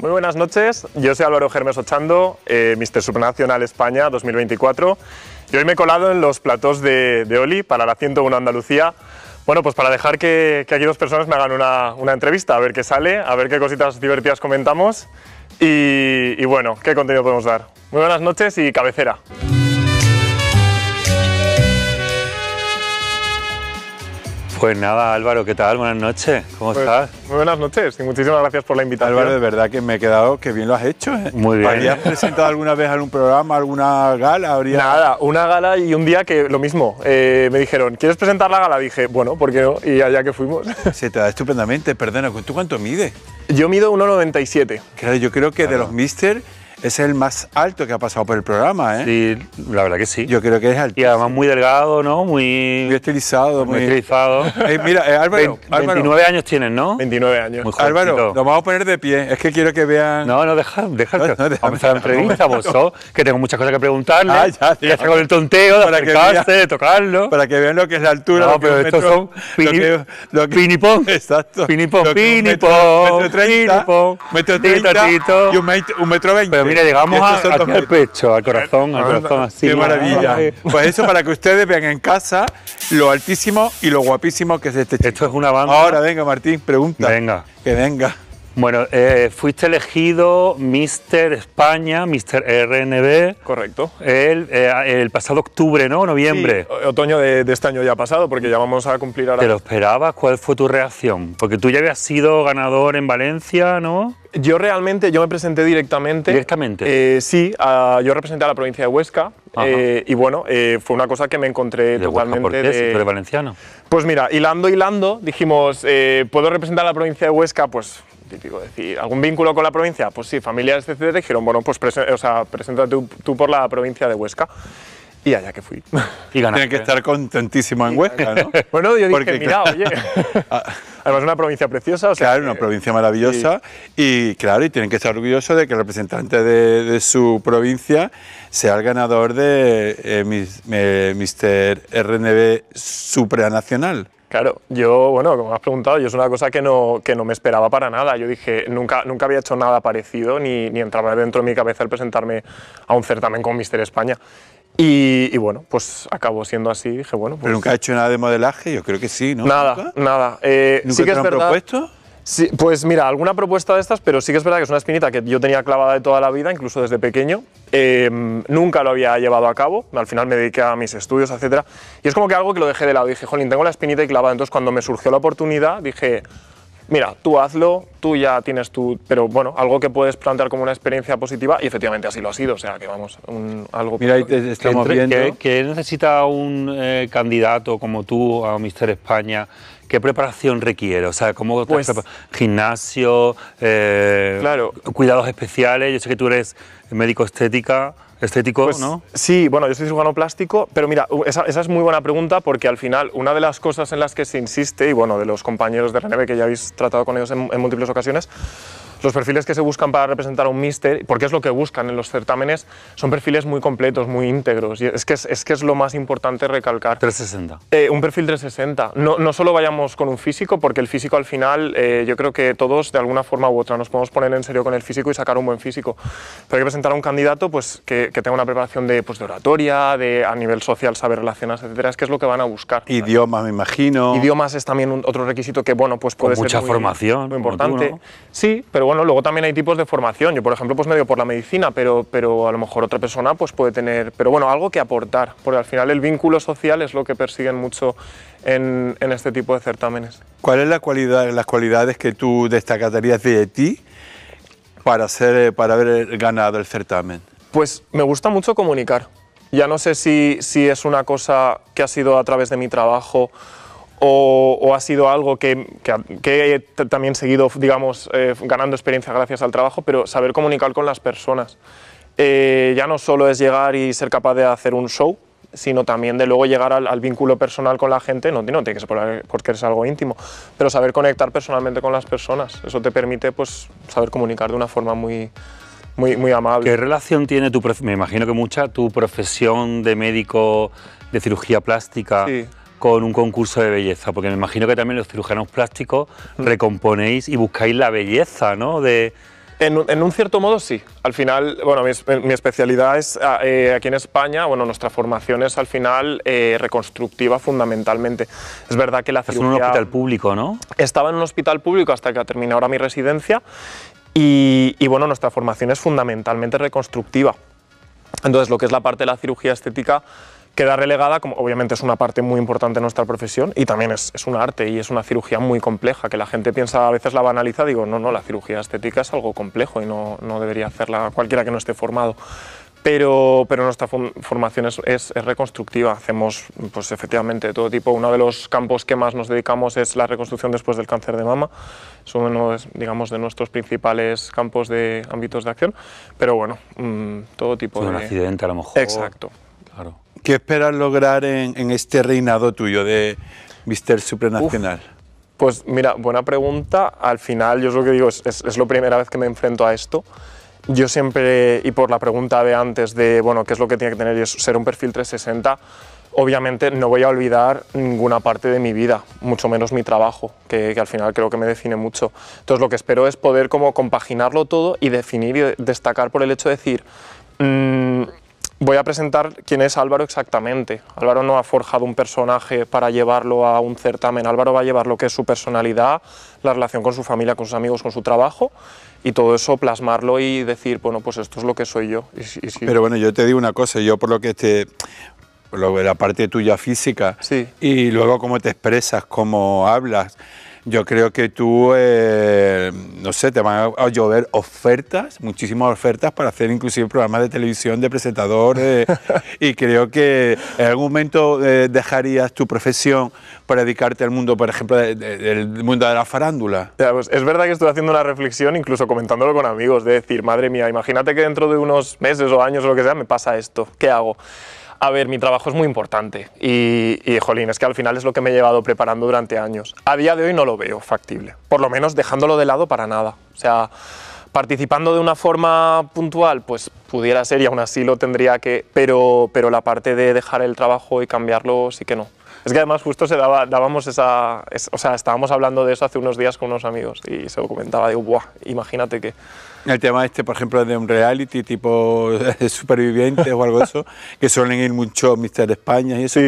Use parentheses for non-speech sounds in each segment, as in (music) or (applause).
Muy buenas noches, yo soy Álvaro Germes Ochando, eh, Mister Supranacional España 2024. Y hoy me he colado en los platós de, de Oli para la 101 Andalucía. Bueno, pues para dejar que, que aquí dos personas me hagan una, entrevista, a ver qué sale, a ver qué cositas divertidas comentamos y, y bueno, qué contenido podemos dar. Muy buenas noches y cabecera. Pues nada, Álvaro, ¿qué tal? Buenas noches, ¿cómo pues, estás? Muy buenas noches y muchísimas gracias por la invitación. Álvaro, de verdad que me he quedado, que bien lo has hecho. ¿eh? Muy bien. ¿Habías presentado alguna vez algún programa, alguna gala? Habría... Nada, una gala y un día que lo mismo. Eh, me dijeron, ¿quieres presentar la gala? Dije, bueno, ¿por qué no? Y allá que fuimos. (laughs) Se te da estupendamente, perdona, ¿tú cuánto mides? Yo mido 1,97. Claro, yo creo que de los mister es el más alto que ha pasado por el programa, ¿eh? Sí, la verdad que sí. Yo creo que es alto. Y además muy delgado, ¿no? Muy. Muy estilizado, muy. muy estilizado. Eh, mira, eh, Álvaro, 29 años tienes, ¿no? 29 años. Álvaro, lo vamos a poner de pie. Es que quiero que vean. No, no, deja, deja. No, no, vamos a la entrevista, vosotros. que tengo muchas cosas que preguntarle. Ah, ya, ya. ya está con el tonteo de para de tocarlo. Para que vean lo que es la altura. No, pero estos son lo que, lo pinipón. Exacto. Pinipón, pinipón. Metro, metro 30, metro metro y un metro, un metro mira, llegamos al pecho, al corazón, al ah, corazón así. Qué maravilla. Pues eso para que ustedes vean en casa lo altísimo y lo guapísimo que es este chico. Esto es una banda. Ahora, venga, Martín, pregunta. Venga. Que venga. Bueno, eh, fuiste elegido Mr. España, Mr. RNB. Correcto. Eh, el, pasado octubre, ¿no? Noviembre. otoño de, este año ya pasado, porque ya vamos a cumplir ahora. ¿Te lo esperabas? ¿Cuál fue tu reacción? Porque tú ya habías sido ganador en Valencia, ¿no? Yo realmente, yo me presenté directamente. ¿Directamente? Eh, sí, yo representé a la provincia de Huesca y bueno, fue una cosa que me encontré ¿De totalmente. ¿Por De, valenciano? Pues mira, hilando, hilando, dijimos, ¿puedo representar a la provincia de Huesca? Pues típico decir, ¿algún vínculo con la provincia? Pues sí, familiares, etcétera, dijeron, bueno, pues preséntate tú, por la provincia de Huesca. Y allá que fui. Tienen que estar contentísimo en Huesca, ¿no? (laughs) bueno, yo dije, mira, oye. (laughs) Ah. Además, una provincia preciosa. claro, una provincia maravillosa. Y... claro, y tienen que estar orgullosos de que el representante de, su provincia sea el ganador de eh, Mr. RNB supranacional. Claro, yo, bueno, como has preguntado, yo es una cosa que no, que no me esperaba para nada. Yo dije, nunca, nunca había hecho nada parecido, ni, ni entraba dentro de mi cabeza el presentarme a un certamen con Mister España. Y, bueno, pues acabó siendo así. Dije, bueno, pues... ¿Pero nunca has hecho nada de modelaje? Yo creo que sí, ¿no? Nada, nada. Eh, ¿Nunca sí que te han propuesto? Sí, pues mira, alguna propuesta de estas, pero sí que es verdad que es una espinita que yo tenía clavada de toda la vida, incluso desde pequeño. Em, nunca lo había llevado a cabo, al final me dediqué a mis estudios, etc. Y es como que algo que lo dejé de lado, dije, jolín, tengo la espinita y clavada. Entonces cuando me surgió la oportunidad, dije, mira, tú hazlo, tú ya tienes tu... Pero bueno, algo que puedes plantear como una experiencia positiva y efectivamente así lo ha sido, o sea que vamos, algo... Mira, estamos que, viendo... necesita un eh, candidato como tú a Mister España? ¿Qué preparación requiere? O sea, ¿cómo te pues- gimnasio, eh, cuidados especiales? Yo sé que tú eres médico estética estético, pues, ¿no? Sí, bueno, yo soy cirujano plástico, pero mira, esa, es muy buena pregunta porque al final una de las cosas en las que se insiste, y bueno, de los compañeros de Reneve que ya habéis tratado con ellos en múltiples ocasiones, los perfiles que se buscan para representar a un mister, porque es lo que buscan en los certámenes, son perfiles muy completos, muy íntegros. Y es, que es, que es lo más importante recalcar. 360. Eh, un perfil 360. No, no solo vayamos con un físico, porque el físico al final, eh, yo creo que todos de alguna forma u otra nos podemos poner en serio con el físico y sacar un buen físico. Pero hay que presentar a un candidato pues, que, que tenga una preparación de, pues, de oratoria, de a nivel social saber relacionarse, etcétera. Es que es lo que van a buscar. Idiomas, me imagino. Idiomas es también otro requisito que, bueno, pues puede ser. Mucha muy, formación. Muy importante. Sí, pero bueno, luego también hay tipos de formación. Yo, por ejemplo, pues me dio por la medicina, pero, pero a lo mejor otra persona pues puede tener, pero bueno, algo que aportar, porque al final el vínculo social es lo que persiguen mucho en, este tipo de certámenes. ¿Cuáles la cualidad, las cualidades que tú destacarías de ti para, ser, eh, para haber eh, ganado el certamen? Pues me gusta mucho comunicar. Ya no sé si, si es una cosa que ha sido a través de mi trabajo o, ha sido algo que, he también seguido, digamos, eh, ganando experiencia gracias al trabajo, pero saber comunicar con las personas. Eh, ya no solo es llegar y ser capaz de hacer un show, sino también de luego llegar al, vínculo personal con la gente, no, tiene que ser porque es algo íntimo, pero saber conectar personalmente con las personas, eso te permite pues, saber comunicar de una forma muy, muy, amable. ¿Qué relación tiene tu, me imagino que mucha, tu profesión de médico de cirugía plástica con un concurso de belleza, porque me imagino que también los cirujanos plásticos mm. recomponéis y buscáis la belleza, ¿no? De, en, un cierto modo sí. Al final, bueno, mi, eh, especialidad es ah, eh, aquí en España, bueno, nuestra formación es al final eh, reconstructiva fundamentalmente. Es verdad que la cirugía... Es en un hospital público, ¿no? Estaba en un hospital público hasta que terminé ahora mi residencia y, y bueno, nuestra formación es fundamentalmente reconstructiva. Entonces, lo que es la parte de la cirugía estética queda relegada, como obviamente es una parte muy importante de nuestra profesión y también es, es un arte y es una cirugía muy compleja, que la gente piensa, a veces la banaliza, digo, no, no, la cirugía estética es algo complejo y no, no debería hacerla cualquiera que no esté formado. Pero, pero nuestra formación es, es, reconstructiva, hacemos pues, efectivamente todo tipo. Uno de los campos que más nos dedicamos es la reconstrucción después del cáncer de mama, es uno digamos, de nuestros principales campos de ámbitos de acción, pero bueno, mm, todo tipo de... Un accidente a lo mejor. Exacto. Claro. ¿Qué esperas lograr en, este reinado tuyo de Mister Supranacional? pues mira, buena pregunta. Al final, yo es lo que digo, es, es, es la primera vez que me enfrento a esto. Yo siempre, y por la pregunta de antes de, bueno, qué es lo que tiene que tener ser un perfil 360, obviamente no voy a olvidar ninguna parte de mi vida, mucho menos mi trabajo, que, al final creo que me define mucho. Entonces lo que espero es poder como compaginarlo todo y definir y destacar por el hecho de decir, mm, Voy a presentar quién es Álvaro exactamente. Álvaro no ha forjado un personaje para llevarlo a un certamen. Álvaro va a llevar lo que es su personalidad, la relación con su familia, con sus amigos, con su trabajo y todo eso plasmarlo y decir, bueno, pues esto es lo que soy yo. Pero bueno, yo te digo una cosa, yo por lo que te por la parte tuya física y luego cómo te expresas, cómo hablas, yo creo que tú, eh, no sé, te van a llover ofertas, muchísimas ofertas para hacer inclusive programas de televisión de presentador (laughs) y creo que en algún momento eh, dejarías tu profesión para dedicarte al mundo, por ejemplo, del mundo de la farándula. Pues, es verdad que estoy haciendo una reflexión, incluso comentándolo con amigos, de decir, madre mía, imagínate que dentro de unos meses o años o lo que sea me pasa esto, ¿qué hago? A ver, mi trabajo es muy importante y, y, jolín, es que al final es lo que me he llevado preparando durante años. A día de hoy no lo veo factible, por lo menos dejándolo de lado para nada. O sea, participando de una forma puntual, pues pudiera ser y aún así lo tendría que, pero, pero la parte de dejar el trabajo y cambiarlo sí que no. Es que además justo se daba, dábamos esa, o sea, estábamos hablando de eso hace unos días con unos amigos y se comentaba, digo, buah, imagínate que... El tema este, por ejemplo, de un reality tipo de (laughs) supervivientes o algo eso, que suelen ir mucho Mister España y eso.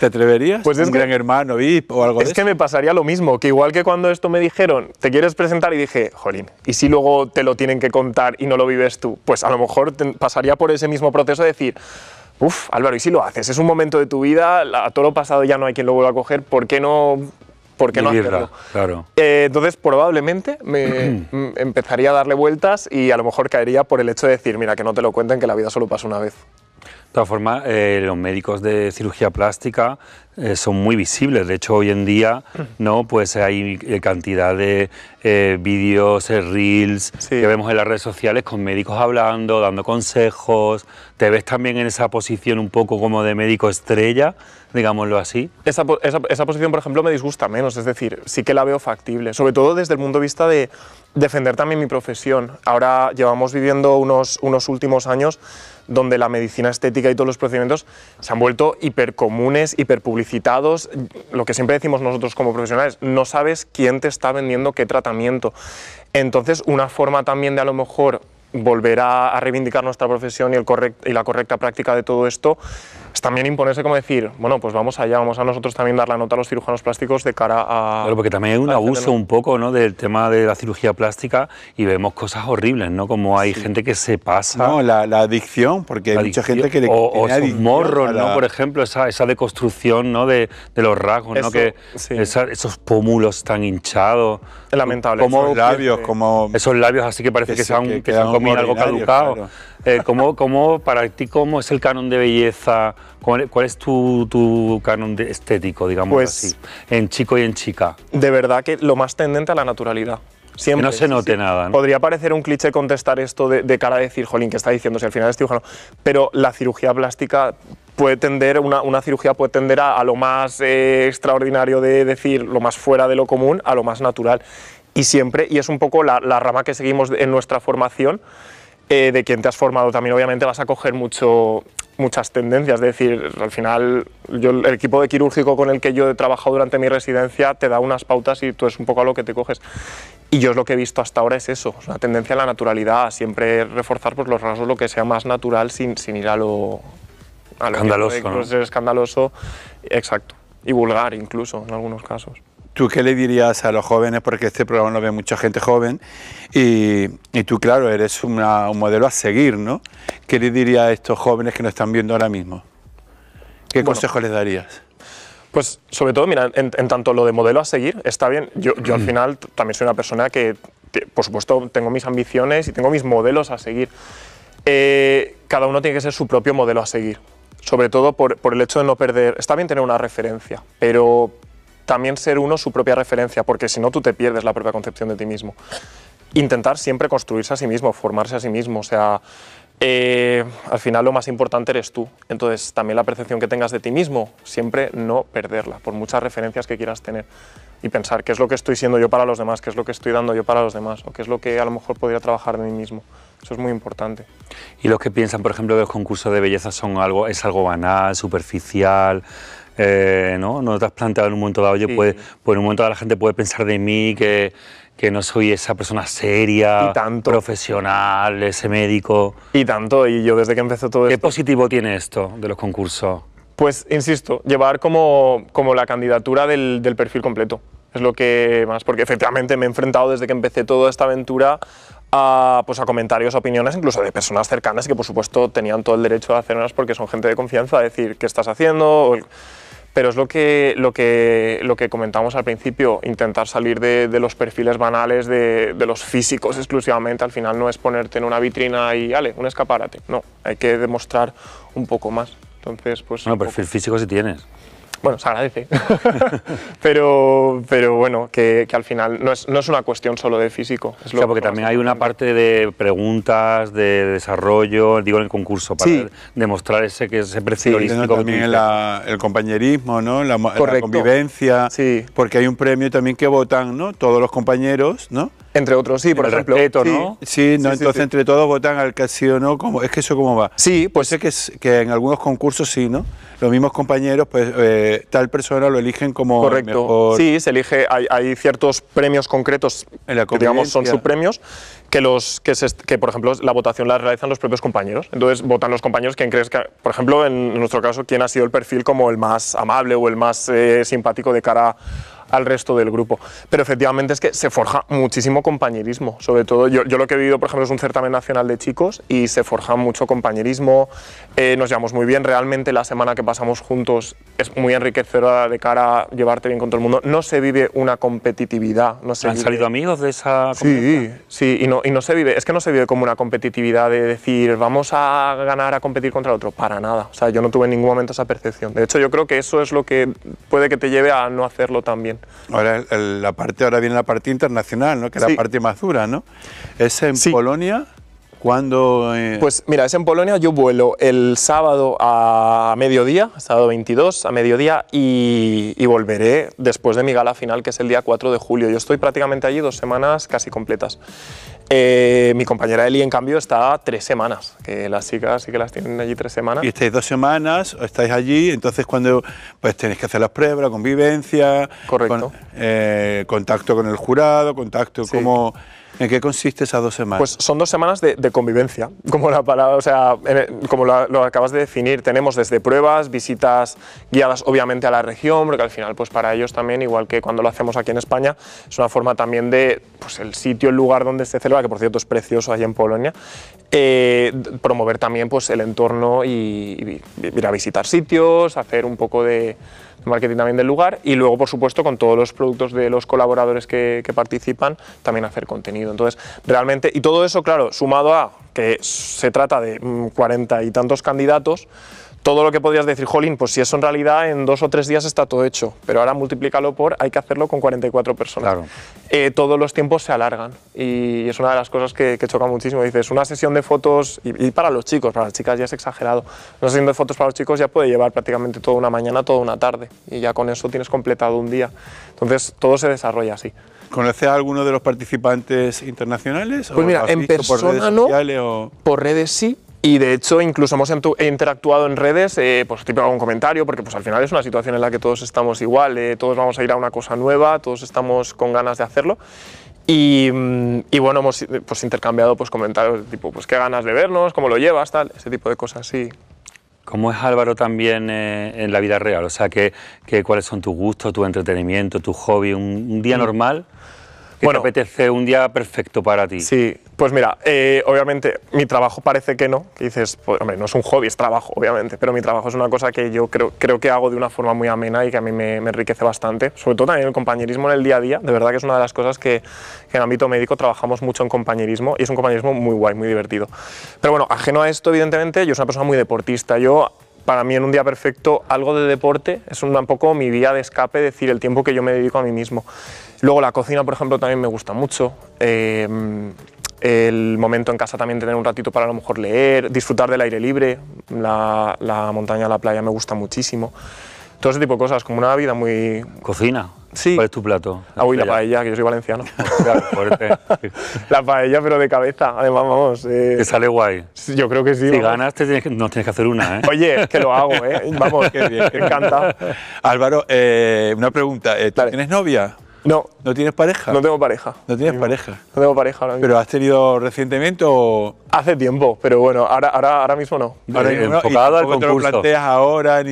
¿Te atreverías? Pues es un gran hermano, VIP o algo Es que me pasaría lo mismo, que igual que cuando esto me dijeron, te quieres presentar y dije, jolín, ¿y si luego te lo tienen que contar y no lo vives tú? Pues a lo mejor pasaría por ese mismo proceso de decir, Uf, Álvaro, y si lo haces, es un momento de tu vida, a todo lo pasado ya no hay quien lo vuelva a coger, ¿por qué no ¿por qué no hacerlo? Claro. Eh, entonces, probablemente me (clears throat) empezaría a darle vueltas y a lo mejor caería por el hecho de decir, mira, que no te lo cuenten, que la vida solo pasa una vez. De todas formas, eh, los médicos de cirugía plástica eh, son muy visibles. De hecho, hoy en día, (clears throat) ¿no? Pues hay eh, cantidad de eh, vídeos, reels que vemos en las redes sociales con médicos hablando, dando consejos. ¿Te ves también en esa posición un poco como de médico estrella, digámoslo así? Esa, esa, posición, por ejemplo, me disgusta menos. Es decir, sí que la veo factible, sobre todo desde el punto de vista de defender también mi profesión. Ahora llevamos viviendo unos, unos últimos años donde la medicina estética y todos los procedimientos se han vuelto hipercomunes, hiperpublicados citados, lo que siempre decimos nosotros como profesionales, no sabes quién te está vendiendo qué tratamiento. Entonces, una forma también de a lo mejor volver a, reivindicar nuestra profesión y, el y la correcta práctica de todo esto también imponerse como decir, bueno, pues vamos allá, vamos a nosotros también dar la nota a los cirujanos plásticos de cara a... Claro, porque también hay un abuso un poco ¿no? del tema de la cirugía plástica y vemos cosas horribles, ¿no? Como hay gente que se pasa... No, la, adicción, porque hay mucha gente que le... O, o ¿no? Por ejemplo, esa, esa deconstrucción ¿no? de, de los rasgos, ¿no? Que esos pómulos tan hinchados. Es lamentable. Como, esos labios, como... Esos labios así que parece que, se han, comido algo caducado. Eh, ¿Cómo para ti cómo es el canon de belleza ¿Cuál, es tu, canon estético, digamos pues así, en chico y en chica? De verdad que lo más tendente a la naturalidad. que no se note nada. Podría parecer un cliché contestar esto de, cara a decir, jolín, ¿qué está diciendo? Si al final es cirujano. Pero la cirugía plástica puede tender, una, cirugía puede tender a, lo más eh, extraordinario de decir, lo más fuera de lo común, a lo más natural. Y siempre, y es un poco la rama que seguimos en nuestra formación, eh, de quien te has formado también obviamente vas a coger mucho, muchas tendencias, es decir, al final el equipo de quirúrgico con el que yo he trabajado durante mi residencia te da unas pautas y tú es un poco a lo que te coges. Y yo es lo que he visto hasta ahora es eso, una tendencia a la naturalidad, siempre reforzar pues, los rasgos lo que sea más natural sin, sin ir a lo... escandaloso. escandaloso, exacto, y vulgar incluso en algunos casos. ¿Tú qué le dirías a los jóvenes? Porque este programa lo ve mucha gente joven y, tú, claro, eres un modelo a seguir, ¿no? ¿Qué le dirías a estos jóvenes que nos están viendo ahora mismo? ¿Qué consejo les darías? Pues sobre todo, mira, en, tanto lo de modelo a seguir, está bien, yo, al mm. final también soy una persona que, por supuesto, tengo mis ambiciones y tengo mis modelos a seguir. Eh, cada uno tiene que ser su propio modelo a seguir, sobre todo por, por, el hecho de no perder, está bien tener una referencia, pero también ser uno su propia referencia, porque si no tú te pierdes la propia concepción de ti mismo. Intentar siempre construirse a sí mismo, formarse a sí mismo, o sea, eh, al final lo más importante eres tú. Entonces también la percepción que tengas de ti mismo, siempre no perderla, por muchas referencias que quieras tener. Y pensar qué es lo que estoy siendo yo para los demás, qué es lo que estoy dando yo para los demás, o qué es lo que a lo mejor podría trabajar de mí mismo. Eso es muy importante. ¿Y los que piensan, por ejemplo, que los concursos de belleza son algo, es algo banal, superficial? Eh, ¿no? ¿No te has planteado en un momento dado, oye, pues, en un momento dado la gente puede pensar de mí que, que no soy esa persona seria, tanto. profesional, ese médico? Y tanto, y yo desde que empezó todo ¿Qué esto... ¿Qué positivo tiene esto de los concursos? Pues, insisto, llevar como, como la candidatura del, perfil completo es lo que más, porque efectivamente me he enfrentado desde que empecé toda esta aventura a, pues a comentarios, opiniones, incluso de personas cercanas que por supuesto tenían todo el derecho de hacerlas porque son gente de confianza, a decir qué estás haciendo. O, pero es lo que, lo que, lo que comentamos al principio, intentar salir de, los perfiles banales, de, los físicos exclusivamente, al final no es ponerte en una vitrina y, ale, un escaparate, no, hay que demostrar un poco más. Entonces, pues... Bueno, perfil físico sí tienes bueno, se agradece, (laughs) pero, pero bueno, que, al final no es, una cuestión solo de físico. Es porque también hay una parte de preguntas, de desarrollo, digo, en el concurso, para demostrar ese, que precio también el compañerismo, La, convivencia, porque hay un premio también que votan ¿no? todos los compañeros, ¿no? Entre otros, sí, por el ejemplo. Respeto, ¿no? Sí, entonces entre todos votan al que ha o no, como, es que eso cómo va. Sí, pues sé que, es, que en algunos concursos sí, ¿no? Los mismos compañeros, pues eh, tal persona lo eligen como Correcto. Sí, se elige, hay, hay ciertos premios concretos, que digamos son subpremios, que, los, que, que, por ejemplo la votación la realizan los propios compañeros. Entonces votan los compañeros quien crees que, por ejemplo en nuestro caso, quién ha sido el perfil como el más amable o el más eh, simpático de cara al resto del grupo. Pero efectivamente es que se forja muchísimo compañerismo, sobre todo yo, yo lo que he vivido, por ejemplo, es un certamen nacional de chicos y se forja mucho compañerismo, eh, nos llevamos muy bien, realmente la semana que pasamos juntos es muy enriquecedora de cara a llevarte bien con todo el mundo, no se vive una competitividad. No se ¿Han salido amigos de esa Sí, sí, y no, y no se vive, es que no se vive como una competitividad de decir vamos a ganar a competir contra el otro, para nada, o sea, yo no tuve en ningún momento esa percepción, de hecho yo creo que eso es lo que puede que te lleve a no hacerlo también. Ahora, la parte, ahora viene la parte internacional, ¿no? que es la parte más dura, ¿no? Es en Polonia. ¿Cuándo? Eh? Pues mira, es en Polonia, yo vuelo el sábado a mediodía, sábado 22 a mediodía, y, volveré después de mi gala final, que es el día 4 de julio. Yo estoy prácticamente allí dos semanas casi completas. Eh, mi compañera Eli, en cambio, está tres semanas, que las chicas sí que las tienen allí tres semanas. Y estáis dos semanas, estáis allí, entonces cuando pues tenéis que hacer las pruebas, la convivencia, Correcto. Eh, contacto con el jurado, contacto como... ¿En qué consiste esas dos semanas? Pues son dos semanas de, convivencia, (laughs) como la palabra, o sea, como lo, acabas de definir, tenemos desde pruebas, visitas guiadas obviamente a la región, porque al final pues para ellos también, igual que cuando lo hacemos aquí en España, es una forma también de, pues el sitio, el lugar donde se celebra, que por cierto es precioso allí en Polonia, eh, promover también pues el entorno y, ir a visitar sitios, hacer un poco de marketing también del lugar y luego, por supuesto, con todos los productos de los colaboradores que, participan, también hacer contenido. Entonces, realmente, y todo eso, claro, sumado a que se trata de mm, cuarenta y tantos candidatos, todo lo que podrías decir, jolín, pues si eso en realidad en dos o tres días está todo hecho, pero ahora multiplícalo por, hay que hacerlo con 44 personas. Claro. Eh, todos los tiempos se alargan y es una de las cosas que, choca muchísimo. Dices, una sesión de fotos, y, para los chicos, para las chicas ya es exagerado, una sesión de fotos para los chicos ya puede llevar prácticamente toda una mañana, toda una tarde y ya con eso tienes completado un día. Entonces todo se desarrolla así. ¿Conoce a alguno de los participantes internacionales? Pues mira, en persona no, por redes sí, y de hecho incluso hemos interactuado en redes, eh, pues tipo hago un comentario, porque pues al final es una situación en la que todos estamos igual, eh, todos vamos a ir a una cosa nueva, todos estamos con ganas de hacerlo. Y, mm, bueno, hemos pues, intercambiado pues, comentarios tipo, pues qué ganas de vernos, cómo lo llevas, tal, ese tipo de cosas, sí. ¿Cómo es Álvaro también eh, en la vida real? O sea, ¿qué, cuáles son tus gustos, tu entretenimiento, tu hobby? ¿Un, día mm. normal? ¿Qué bueno, te apetece un día perfecto para ti? Sí, pues mira, eh, obviamente mi trabajo parece que no, dices, pues, hombre, no es un hobby, es trabajo, obviamente, pero mi trabajo es una cosa que yo creo, que hago de una forma muy amena y que a mí me, enriquece bastante, sobre todo también el compañerismo en el día a día, de verdad que es una de las cosas que, en el ámbito médico trabajamos mucho en compañerismo y es un compañerismo muy guay, muy divertido. Pero bueno, ajeno a esto, evidentemente, yo soy una persona muy deportista, yo... Para mí en un día perfecto algo de deporte es un, poco mi vía de escape, decir, el tiempo que yo me dedico a mí mismo. Luego la cocina, por ejemplo, también me gusta mucho. Eh, el momento en casa también tener un ratito para a lo mejor leer, disfrutar del aire libre, la, la montaña, la playa me gusta muchísimo. Todo ese tipo de cosas, como una vida muy... ¿Cocina? Sí. ¿Cuál es tu plato? Ah, uy, la paella, que yo soy valenciano. (laughs) (laughs) la paella, pero de cabeza, además, vamos. Eh... Te sale guay. Yo creo que sí. Si ganas, nos tienes que, no tienes que hacer una, ¿eh? Oye, que lo hago, ¿eh? Vamos, que bien, encanta. Álvaro, eh, una pregunta. Eh, ¿Tienes novia? No. ¿No tienes pareja? No tengo pareja. ¿No tienes pareja? No tengo pareja ahora mismo. ¿Pero has tenido recientemente o...? Hace tiempo, pero bueno, ahora, ahora, ahora mismo no. Ahora eh, no. al concurso. te lo planteas ahora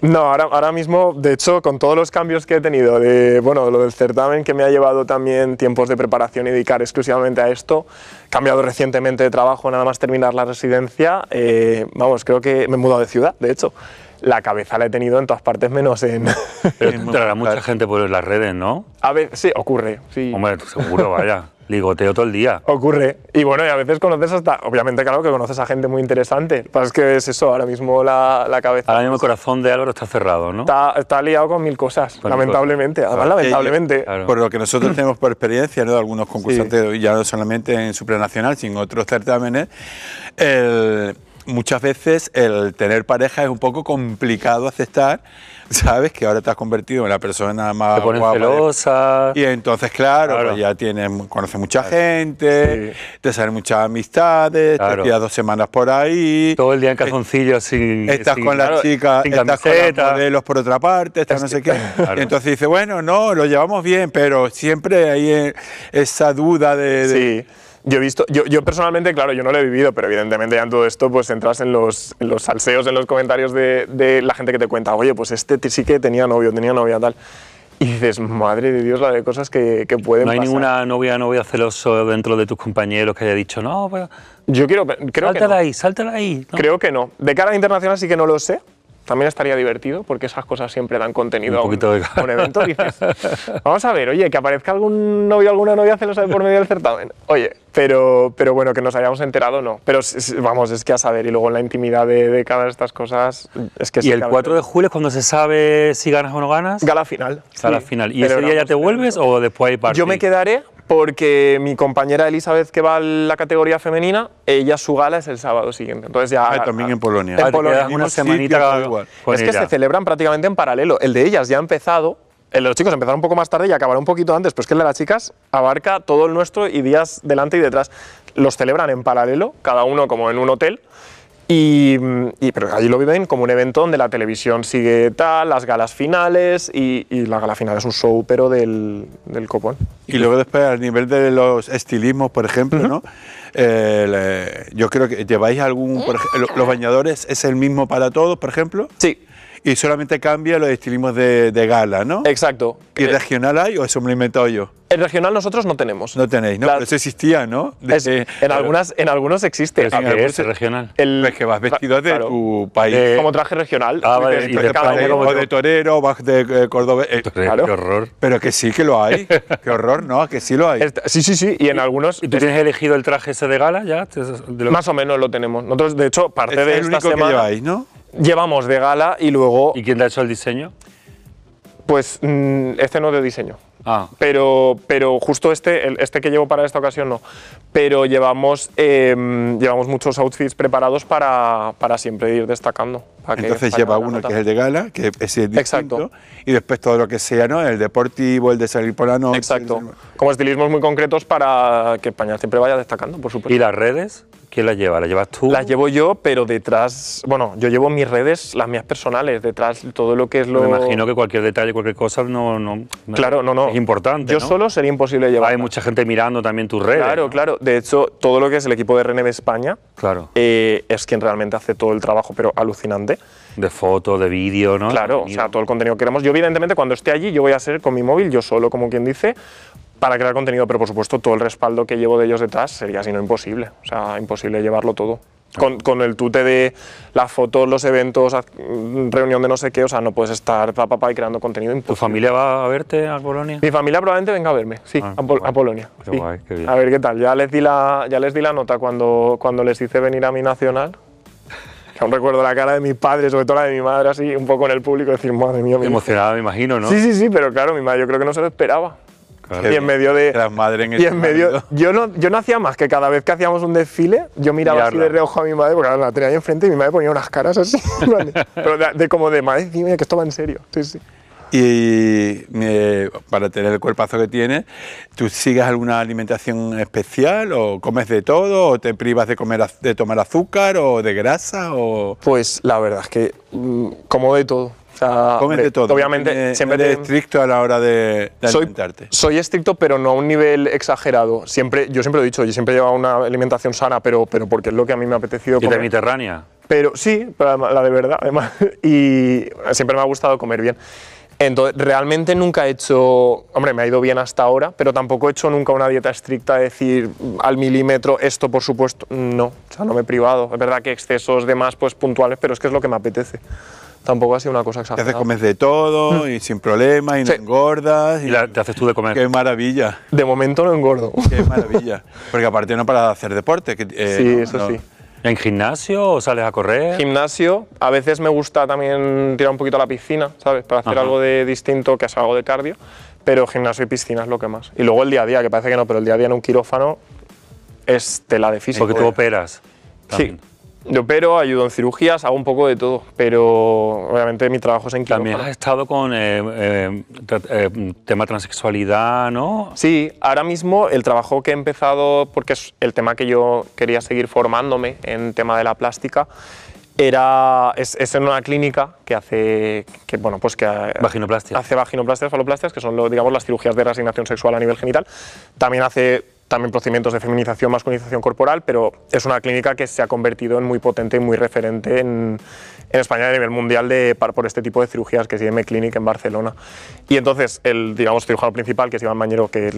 No, ahora, ahora mismo, de hecho, con todos los cambios que he tenido, de, bueno, lo del certamen que me ha llevado también tiempos de preparación y dedicar exclusivamente a esto, cambiado recientemente de trabajo, nada más terminar la residencia, eh, vamos, creo que me he mudado de ciudad, de hecho la cabeza la he tenido en todas partes menos en... (laughs) Pero entrará mucha gente por las redes, ¿no? A ver, sí, ocurre. Sí. Hombre, seguro, vaya. (laughs) ligoteo todo el día. Ocurre. Y bueno, y a veces conoces hasta, obviamente, claro que conoces a gente muy interesante. Pero es que es eso, ahora mismo la, cabeza. Ahora mismo el corazón de Álvaro está cerrado, ¿no? Está, liado con mil cosas, lamentablemente. Además, lamentablemente. Por lo que nosotros mm. tenemos por experiencia, ¿no? algunos concursantes, ya no solamente en supranacional, sino otros certámenes, el muchas veces el tener pareja es un poco complicado aceptar, ¿sabes? Que ahora te has convertido en la persona más te celosa. Y entonces, pues claro, ya tienes, conoces mucha gente, te salen muchas amistades, te dos semanas por ahí. Todo el día en eh, calzoncillos sin... Estás con las chicas, estás con los modelos por otra parte, estás no sé qué. (laughs) entonces dices, bueno, no, lo llevamos bien, pero siempre hay eh, esa duda de... Yo he visto, yo, yo, personalmente, claro, yo no lo he vivido, pero evidentemente ya en todo esto, pues entras en los, los salseos, en los comentarios de, de, la gente que te cuenta, oye, pues este sí que tenía novio, tenía novia, tal. Y dices, madre de Dios, la de cosas que, que pueden pasar. No hay ninguna novia, novia celoso dentro de tus compañeros que haya dicho, no, pero... Yo quiero, creo que no. ahí, sáltala ahí. Creo que no. De cara internacional sí que no lo sé, también estaría divertido porque esas cosas siempre dan contenido a, un, de... evento. (laughs) vamos a ver, oye, que aparezca algún novio o alguna novia se sabe por medio del certamen. Oye, pero, pero bueno, que nos hayamos enterado, no. Pero vamos, es que a saber, y luego en la intimidad de, de cada de estas cosas, es que... Y el 4 de julio es cuando se sabe si ganas o no ganas. Gala final. Gala final. ¿Y ese día ya te pues, vuelves o después hay party? Yo me quedaré porque mi compañera Elizabeth, que va a la categoría femenina, ella su gala es el sábado siguiente. Entonces ah, también en Polonia. En ah, Polonia. Una semanita Es que se celebran prácticamente en paralelo. El de ellas ya ha empezado. El los chicos empezaron un poco más tarde y acabaron un poquito antes, pero es que el de las chicas abarca todo el nuestro y días delante y detrás. Los celebran en paralelo, cada uno como en un hotel. Mm, y, pero allí lo viven como un evento donde la televisión sigue tal, las galas finales y, la gala final es un show pero del, del copón. Y luego después al nivel de los estilismos, por ejemplo, ¿no? Eh, yo creo que lleváis algún... los bañadores es el mismo para todos, por ejemplo. Sí y solamente cambia los estilismos de, gala, ¿no? Exacto. ¿Y eh, regional hay o eso me lo yo? El regional nosotros no tenemos. No tenéis, ¿no? pero eso existía, ¿no? en, algunas, en algunos existe. es pues, eh, regional. El, que vas vestido de tu país. como traje regional. Ah, de, de torero, vas de eh, Córdoba. Eh, qué horror. Pero que sí que lo hay. qué horror, ¿no? Que sí lo hay. sí, sí, sí. Y en algunos... ¿Y tú tienes elegido el traje ese de gala ya? Más o menos lo tenemos. Nosotros, de hecho, parte de esta semana... ¿no? Llevamos de gala y luego... ¿Y quién te ha hecho el diseño? Pues mm, este no es de diseño. Ah. Pero, pero justo este, este que llevo para esta ocasión no. Pero llevamos, em, llevamos muchos outfits preparados para, para siempre ir destacando. Entonces lleva uno que es el de gala, que es el distinto, Exacto. y después todo lo que sea, ¿no? El deportivo, el de salir por la noche. Exacto. Como estilismos muy concretos para que España siempre vaya destacando, por supuesto. ¿Y las redes? ¿Quién las lleva? ¿Las llevas tú? Las llevo yo, pero detrás, bueno, yo llevo mis redes, las mías personales, detrás todo lo que es lo... Me imagino que cualquier detalle, cualquier cosa no... no claro, no, no. Es importante, Yo solo sería imposible llevar. Hay mucha gente mirando también tus redes. Claro, claro. De hecho, todo lo que es el equipo de de España claro. Eh, es quien realmente hace todo el trabajo, pero alucinante. De foto, de vídeo, ¿no? Claro, o sea, todo el contenido que queremos. Yo, evidentemente, cuando esté allí, yo voy a ser con mi móvil, yo solo, como quien dice, para crear contenido, pero por supuesto todo el respaldo que llevo de ellos detrás sería sino imposible, o sea, imposible llevarlo todo. Con, con, el tute de las fotos, los eventos, mm, reunión de no sé qué, o sea, no puedes estar papá y creando contenido. Imposible. ¿Tu familia va a verte a Polonia? Mi familia probablemente venga a verme, sí, ah, a, Polonia. A ver qué tal. Ya les di la, ya les di la nota cuando, cuando les hice venir a mi nacional. aún recuerdo la cara de mi padre, sobre todo la de mi madre, así, un poco en el público, decir, madre mía. Emocionada, me imagino, ¿no? Sí, sí, sí, pero claro, mi madre yo creo que no se lo esperaba y en medio de... Las madres este en, medio, yo, no, yo no hacía más que cada vez que hacíamos un desfile, yo miraba así de reojo a mi madre, porque la tenía ahí enfrente y mi madre ponía unas caras así, (laughs) pero de, como de, madre que esto va en serio. Sí, sí. Y eh, para tener el cuerpazo que tienes, ¿tú sigues alguna alimentación especial o comes de todo o te privas de, comer, de tomar azúcar o de grasa? O... Pues la verdad es que mm, como de todo sea, todo. Obviamente, siempre eres estricto a la hora de, alimentarte. Soy estricto, pero no a un nivel exagerado. Siempre, yo siempre lo he dicho, yo siempre he llevado una alimentación sana, pero, pero porque es lo que a mí me ha apetecido. ¿Y de mediterránea? Pero sí, la de verdad, además. (laughs) Y siempre me ha gustado comer bien. Entonces, realmente nunca he hecho, hombre, me ha ido bien hasta ahora, pero tampoco he hecho nunca una dieta estricta, decir al milímetro esto, por supuesto, no, o sea, no me he privado. Es verdad que excesos de más, pues puntuales, pero es que es lo que me apetece tampoco ha sido una cosa exagerada. Te haces comer de todo mm. y sin problemas y no engordas. Y, te haces tú de comer. Qué maravilla. De momento no engordo. Qué maravilla. Porque aparte no para hacer deporte. Eh, sí, eso sí. ¿En gimnasio o sales a correr? Gimnasio. A veces me gusta también tirar un poquito a la piscina, ¿sabes? Para hacer algo de distinto que es algo de cardio. Pero gimnasio y piscina es lo que más. Y luego el día a día, que parece que no, pero el día a día en un quirófano es tela de físico. Porque tú operas. Sí. Yo pero ayudo en cirugías, hago un poco de todo, pero obviamente mi trabajo es en quirófano. También has estado con eh, eh, eh, tema transexualidad, ¿no? Sí, ahora mismo el trabajo que he empezado, porque es el tema que yo quería seguir formándome en tema de la plástica, era, es, en una clínica que hace, que, bueno, pues que hace vaginoplastias, faloplastias, que son digamos, las cirugías de reasignación sexual a nivel genital. También hace también procedimientos de feminización, masculinización corporal, pero es una clínica que se ha convertido en muy potente y muy referente en, España a nivel mundial de, por este tipo de cirugías, que es IM Clinic en Barcelona. Y entonces el digamos, cirujano principal, que es Iván Mañero, que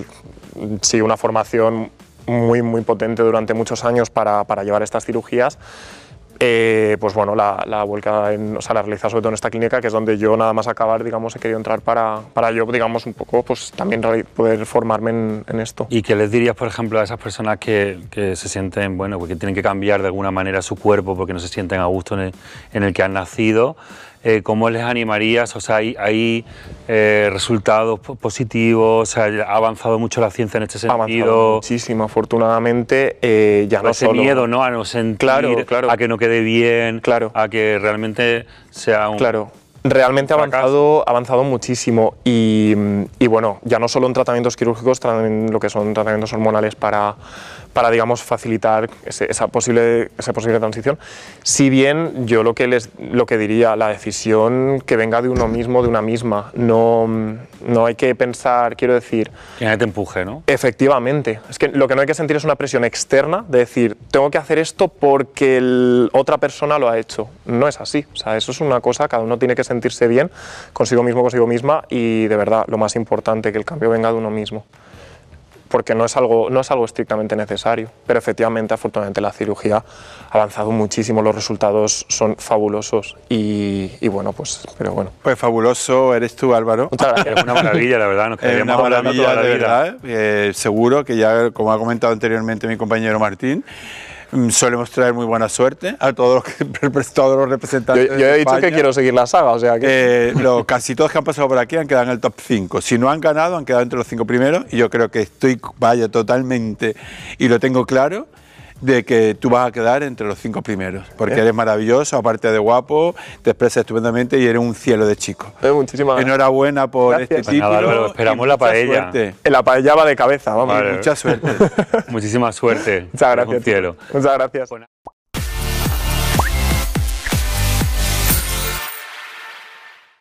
sigue una formación muy, muy potente durante muchos años para llevar estas cirugías, eh, pues bueno, la, vuelta, vuelca o sea, la sobre todo en esta clínica, que es donde yo nada más acabar, digamos, he querido entrar para, para yo, digamos, un poco, pues también poder formarme en, esto. ¿Y qué les dirías, por ejemplo, a esas personas que, que se sienten, bueno, pues que tienen que cambiar de alguna manera su cuerpo porque no se sienten a gusto en el que han nacido? Eh, cómo les animarías, o sea, hay, eh, resultados positivos, ha avanzado mucho la ciencia en este sentido. Ha avanzado muchísimo, afortunadamente, eh, ya no, ese miedo, ¿no? A no sentir, claro, a que no quede bien, a que realmente sea un... Realmente ha avanzado, avanzado muchísimo y, bueno, ya no solo en tratamientos quirúrgicos, también lo que son tratamientos hormonales para, para digamos, facilitar esa, posible, esa posible transición. Si bien yo lo que, les, lo que diría, la decisión que venga de uno mismo, de una misma, no, no hay que pensar, quiero decir... Que nadie te empuje, ¿no? Efectivamente. Es que lo que no hay que sentir es una presión externa de decir, tengo que hacer esto porque otra persona lo ha hecho. No es así. O sea, eso es una cosa, cada uno tiene que sentir sentirse bien consigo mismo, consigo misma y de verdad lo más importante, que el cambio venga de uno mismo porque no es, algo, no es algo estrictamente necesario, pero efectivamente, afortunadamente, la cirugía ha avanzado muchísimo, los resultados son fabulosos y, bueno, pues, pero bueno. Pues fabuloso eres tú, Álvaro. Muchas gracias. Es una maravilla, la verdad, nos (laughs) es una maravilla, de verdad. Eh, eh, seguro que ya, como ha comentado anteriormente mi compañero Martín, Mm, solemos traer muy buena suerte a todos los, todos (laughs) los representantes. Yo, he dicho que quiero seguir la saga, o sea que. lo, eh, casi todos que han pasado por aquí han quedado en el top 5. Si no han ganado, han quedado entre los 5 primeros. Y yo creo que estoy, vaya, totalmente, y lo tengo claro, de que tú vas a quedar entre los cinco primeros, porque eh. eres maravilloso, aparte de guapo, te expresas estupendamente y eres un cielo de chico. Eh, Enhorabuena por este título. Pues esperamos la paella. La paella va de cabeza, vamos. Mucha suerte. (laughs) Muchísima suerte. Muchas gracias. Un cielo. Muchas gracias.